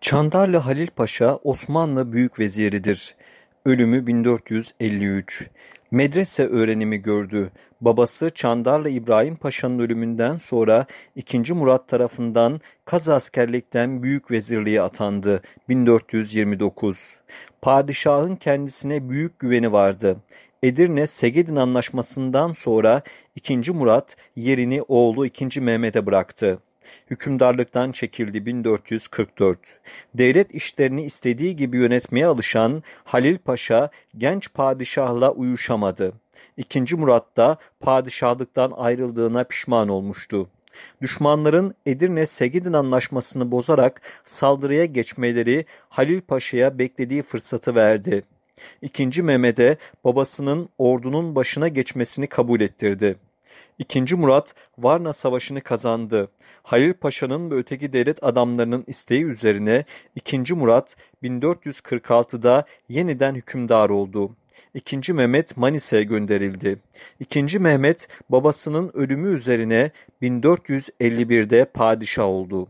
Çandarlı Halil Paşa Osmanlı Büyük Veziridir. Ölümü 1453. Medrese öğrenimi gördü. Babası Çandarlı İbrahim Paşa'nın ölümünden sonra 2. Murat tarafından kaz askerlikten büyük vezirliğe atandı 1429. Padişahın kendisine büyük güveni vardı. Edirne-Segedin anlaşmasından sonra 2. Murat yerini oğlu 2. Mehmet'e bıraktı hükümdarlıktan çekildi 1444. Devlet işlerini istediği gibi yönetmeye alışan Halil Paşa genç padişahla uyuşamadı. İkinci Murat da padişahlıktan ayrıldığına pişman olmuştu. Düşmanların Edirne-Segedin anlaşmasını bozarak saldırıya geçmeleri Halil Paşa'ya beklediği fırsatı verdi. İkinci Mehmet'e babasının ordunun başına geçmesini kabul ettirdi. 2. Murat Varna Savaşı'nı kazandı. Halil Paşa'nın ve öteki devlet adamlarının isteği üzerine 2. Murat 1446'da yeniden hükümdar oldu. 2. Mehmet Manisa'ya gönderildi. 2. Mehmet babasının ölümü üzerine 1451'de padişah oldu.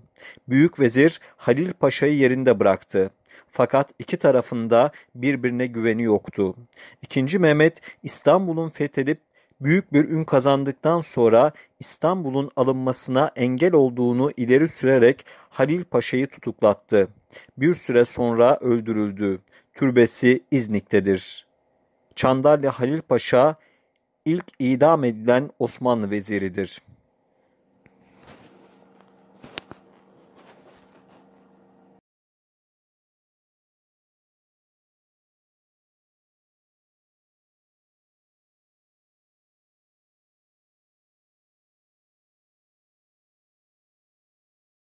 Büyük vezir Halil Paşa'yı yerinde bıraktı. Fakat iki tarafında birbirine güveni yoktu. İkinci Mehmet İstanbul'un fethedip büyük bir ün kazandıktan sonra İstanbul'un alınmasına engel olduğunu ileri sürerek Halil Paşa'yı tutuklattı. Bir süre sonra öldürüldü. Türbesi İznik'tedir. Çandarlı Halil Paşa ilk idam edilen Osmanlı veziridir.